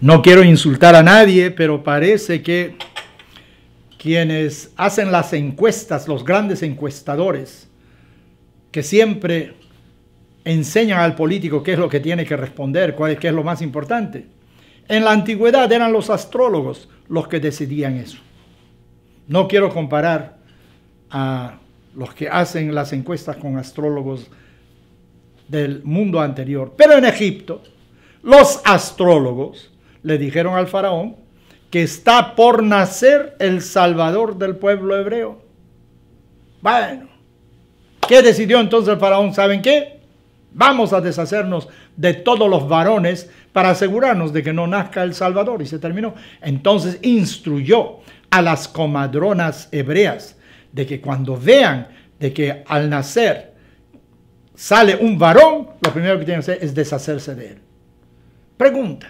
No quiero insultar a nadie, pero parece que quienes hacen las encuestas, los grandes encuestadores, que siempre enseñan al político qué es lo que tiene que responder, cuál qué es lo más importante. En la antigüedad eran los astrólogos los que decidían eso. No quiero comparar a los que hacen las encuestas con astrólogos del mundo anterior. Pero en Egipto, los astrólogos le dijeron al faraón que está por nacer el Salvador del pueblo hebreo. Bueno, ¿qué decidió entonces el faraón? ¿Saben qué? Vamos a deshacernos de todos los varones para asegurarnos de que no nazca el Salvador. Y se terminó. Entonces instruyó a las comadronas hebreas de que cuando vean de que al nacer sale un varón, lo primero que tienen que hacer es deshacerse de él. Pregunta,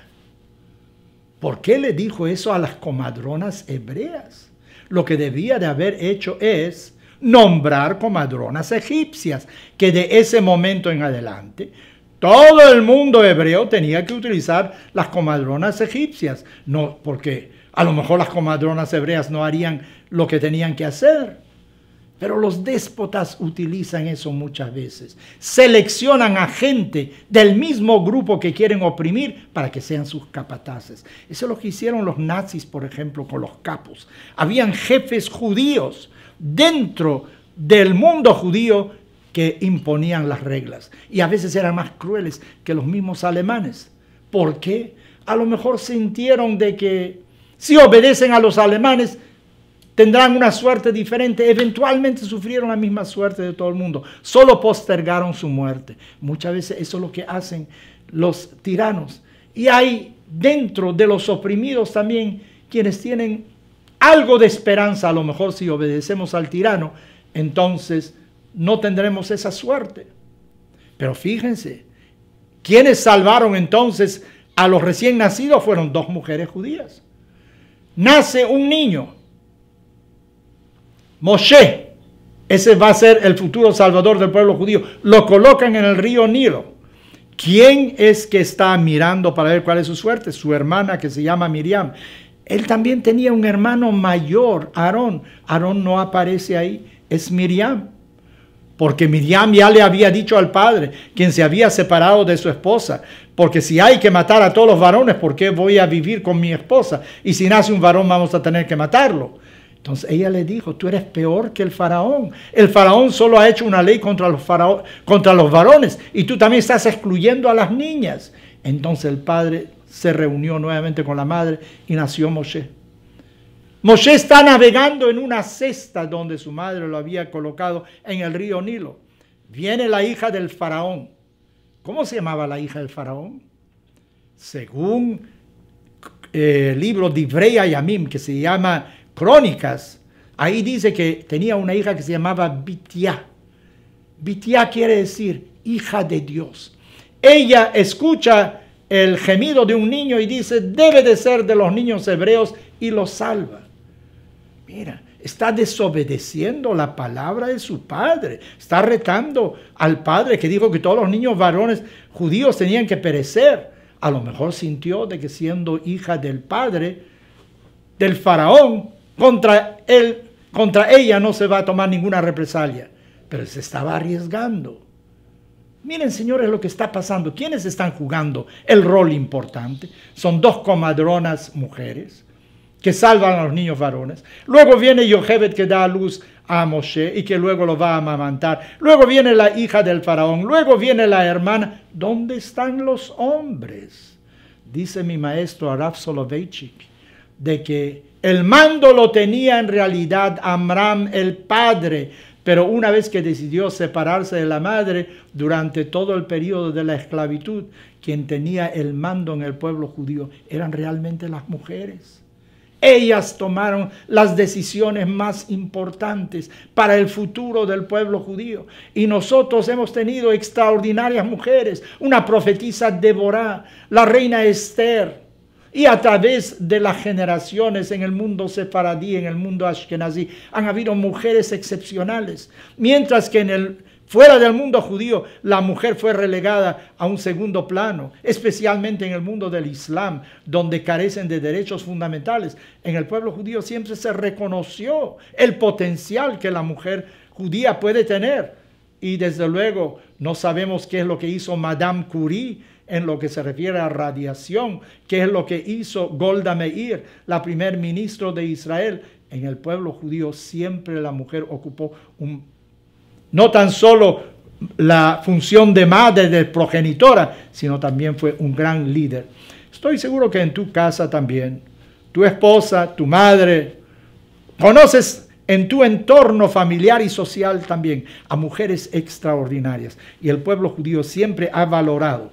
¿por qué le dijo eso a las comadronas hebreas? Lo que debía de haber hecho es nombrar comadronas egipcias, que de ese momento en adelante todo el mundo hebreo tenía que utilizar las comadronas egipcias, no porque a lo mejor las comadronas hebreas no harían lo que tenían que hacer pero los déspotas utilizan eso muchas veces. Seleccionan a gente del mismo grupo que quieren oprimir para que sean sus capataces. Eso es lo que hicieron los nazis, por ejemplo, con los capos. Habían jefes judíos dentro del mundo judío que imponían las reglas. Y a veces eran más crueles que los mismos alemanes. ¿Por qué? A lo mejor sintieron de que si obedecen a los alemanes, tendrán una suerte diferente, eventualmente sufrieron la misma suerte de todo el mundo, solo postergaron su muerte. Muchas veces eso es lo que hacen los tiranos. Y hay dentro de los oprimidos también quienes tienen algo de esperanza, a lo mejor si obedecemos al tirano, entonces no tendremos esa suerte. Pero fíjense, quienes salvaron entonces a los recién nacidos fueron dos mujeres judías. Nace un niño, Moshe, ese va a ser el futuro salvador del pueblo judío. Lo colocan en el río Nilo. ¿Quién es que está mirando para ver cuál es su suerte? Su hermana que se llama Miriam. Él también tenía un hermano mayor, Aarón. Aarón no aparece ahí, es Miriam. Porque Miriam ya le había dicho al padre, quien se había separado de su esposa, porque si hay que matar a todos los varones, ¿por qué voy a vivir con mi esposa? Y si nace un varón vamos a tener que matarlo. Entonces ella le dijo, tú eres peor que el faraón. El faraón solo ha hecho una ley contra los, varones y tú también estás excluyendo a las niñas. Entonces el padre se reunió nuevamente con la madre y nació Moshe. Moshe está navegando en una cesta donde su madre lo había colocado en el río Nilo. Viene la hija del faraón. ¿Cómo se llamaba la hija del faraón? Según eh, el libro de Ibrea Yamim, que se llama crónicas, ahí dice que tenía una hija que se llamaba Bitia. Bitia quiere decir hija de Dios. Ella escucha el gemido de un niño y dice, debe de ser de los niños hebreos y lo salva. Mira, está desobedeciendo la palabra de su padre. Está retando al padre que dijo que todos los niños varones judíos tenían que perecer. A lo mejor sintió de que siendo hija del padre, del faraón, contra él, contra ella no se va a tomar ninguna represalia, pero se estaba arriesgando. Miren, señores, lo que está pasando. ¿Quiénes están jugando el rol importante? Son dos comadronas mujeres que salvan a los niños varones. Luego viene Yochebed que da a luz a Moshe y que luego lo va a amamantar. Luego viene la hija del faraón. Luego viene la hermana. ¿Dónde están los hombres? Dice mi maestro Araf Soloveitchik de que el mando lo tenía en realidad Amram el padre, pero una vez que decidió separarse de la madre durante todo el periodo de la esclavitud, quien tenía el mando en el pueblo judío eran realmente las mujeres. Ellas tomaron las decisiones más importantes para el futuro del pueblo judío. Y nosotros hemos tenido extraordinarias mujeres, una profetisa Deborah, la reina Esther, y a través de las generaciones en el mundo sefaradí, en el mundo ashkenazí, han habido mujeres excepcionales, mientras que Fuera del mundo judío, la mujer fue relegada a un segundo plano, especialmente en el mundo del Islam, donde carecen de derechos fundamentales. En el pueblo judío siempre se reconoció el potencial que la mujer judía puede tener. Y desde luego no sabemos qué es lo que hizo Madame Curie en lo que se refiere a radiación, qué es lo que hizo Golda Meir, la primer ministro de Israel. En el pueblo judío siempre la mujer ocupó un, no tan solo la función de madre, de progenitora, sino también fue un gran líder. Estoy seguro que en tu casa también, tu esposa, tu madre, conoces en tu entorno familiar y social también, a mujeres extraordinarias. Y el pueblo judío siempre ha valorado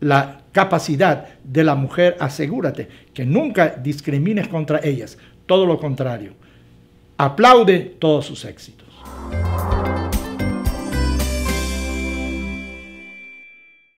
la capacidad de la mujer, asegúrate que nunca discrimines contra ellas, todo lo contrario. Aplaude todos sus éxitos.